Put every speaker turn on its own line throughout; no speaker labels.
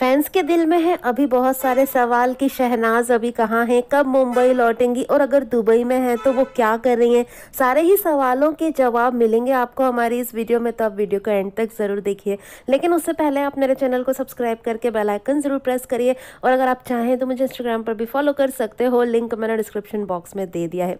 fans के दिल में है अभी बहुत सारे सवाल कि शहनाज अभी कहाँ हैं कब मुंबई लौटेंगी और अगर दुबई में हैं तो वो क्या कर रही हैं सारे ही सवालों के जवाब मिलेंगे आपको हमारी इस वीडियो में तो आप वीडियो को एंड तक ज़रूर देखिए लेकिन उससे पहले आप मेरे चैनल को सब्सक्राइब करके बेलाइकन ज़रूर प्रेस करिए और अगर आप चाहें तो मुझे इंस्टाग्राम पर भी फॉलो कर सकते हो लिंक मैंने डिस्क्रिप्शन बॉक्स में दे दिया है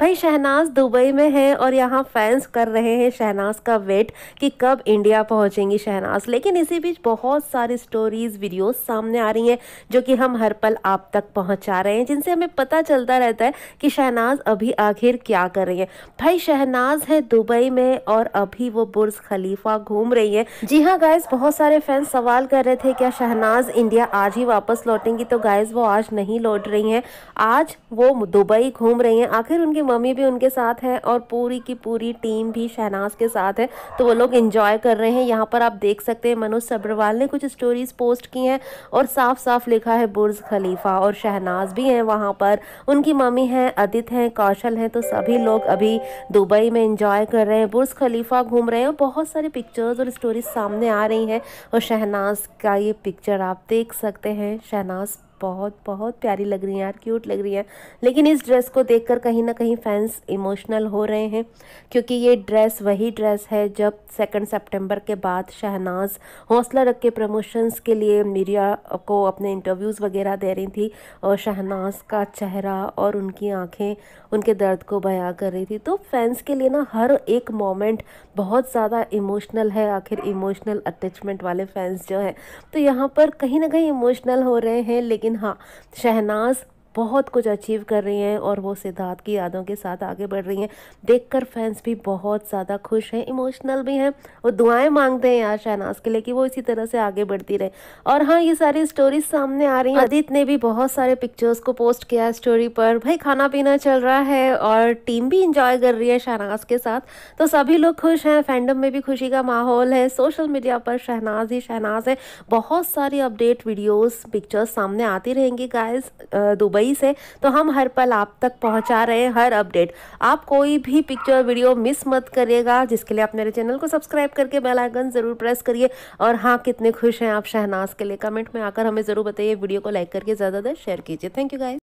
भाई शहनाज दुबई में है और यहाँ फैंस कर रहे हैं शहनाज का वेट कि कब इंडिया पहुँचेंगी शहनाज लेकिन इसी बीच बहुत सारी स्टोरीज़ वीडियोस सामने आ रही हैं जो कि हम हर पल आप तक पहुंचा रहे हैं जिनसे हमें पता चलता रहता है कि शहनाज अभी आखिर क्या कर रही है भाई शहनाज है दुबई में और अभी वो बुर्ज खलीफा घूम रही है जी हाँ गायस बहुत सारे फैंस सवाल कर रहे थे क्या शहनाज इंडिया आज ही वापस लौटेंगी तो गायस वो आज नहीं लौट रही हैं आज वो दुबई घूम रही हैं आखिर उनकी मम्मी भी उनके साथ हैं और पूरी की पूरी टीम भी शहनाज के साथ है तो वो लोग इंजॉय कर रहे हैं यहाँ पर आप देख सकते हैं मनोज सब्रवाल ने कुछ स्टोरीज पोस्ट की हैं और साफ साफ लिखा है बुर्ज खलीफा और शहनाज भी हैं वहाँ पर उनकी मम्मी हैं अदित हैं कौशल हैं तो सभी लोग अभी दुबई में इंजॉय कर रहे हैं बुर्ज खलीफा घूम रहे हैं और बहुत सारी पिक्चर्स और स्टोरीज सामने आ रही हैं और शहनाज का ये पिक्चर आप देख सकते हैं शहनाज बहुत बहुत प्यारी लग रही हैं यार क्यूट लग रही हैं लेकिन इस ड्रेस को देखकर कहीं ना कहीं फैंस इमोशनल हो रहे हैं क्योंकि ये ड्रेस वही ड्रेस है जब सेकंड सितंबर के बाद शहनाज हौसला रख के प्रमोशंस के लिए मीडिया को अपने इंटरव्यूज़ वगैरह दे रही थी और शहनाज का चेहरा और उनकी आँखें उनके दर्द को बयां कर रही थी तो फैंस के लिए ना हर एक मोमेंट बहुत ज़्यादा इमोशनल है आखिर इमोशनल अटैचमेंट वाले फैंस जो हैं तो यहाँ पर कहीं ना कहीं इमोशनल हो रहे हैं लेकिन सिन्हा शहनाज बहुत कुछ अचीव कर रही हैं और वो सिद्धार्थ की यादों के साथ आगे बढ़ रही हैं देखकर फैंस भी बहुत ज़्यादा खुश हैं इमोशनल भी हैं और दुआएं मांगते हैं यार शहनाज के लिए कि वो इसी तरह से आगे बढ़ती रहे और हाँ ये सारी स्टोरीज सामने आ रही हैं अदित ने भी बहुत सारे पिक्चर्स को पोस्ट किया है स्टोरी पर भाई खाना पीना चल रहा है और टीम भी इंजॉय कर रही है शहनाज के साथ तो सभी लोग खुश हैं फैंडम में भी खुशी का माहौल है सोशल मीडिया पर शहनाज ही शहनाज है बहुत सारी अपडेट वीडियोज़ पिक्चर्स सामने आती रहेंगी गाइज दुबई दुबई से तो हम हर पल आप तक पहुंचा रहे हैं हर अपडेट आप कोई भी पिक्चर वीडियो मिस मत करिएगा जिसके लिए आप मेरे चैनल को सब्सक्राइब करके बेल आइकन ज़रूर प्रेस करिए और हाँ कितने खुश हैं आप शहनाज के लिए कमेंट में आकर हमें ज़रूर बताइए वीडियो को लाइक करके ज़्यादा शेयर कीजिए थैंक यू गाइज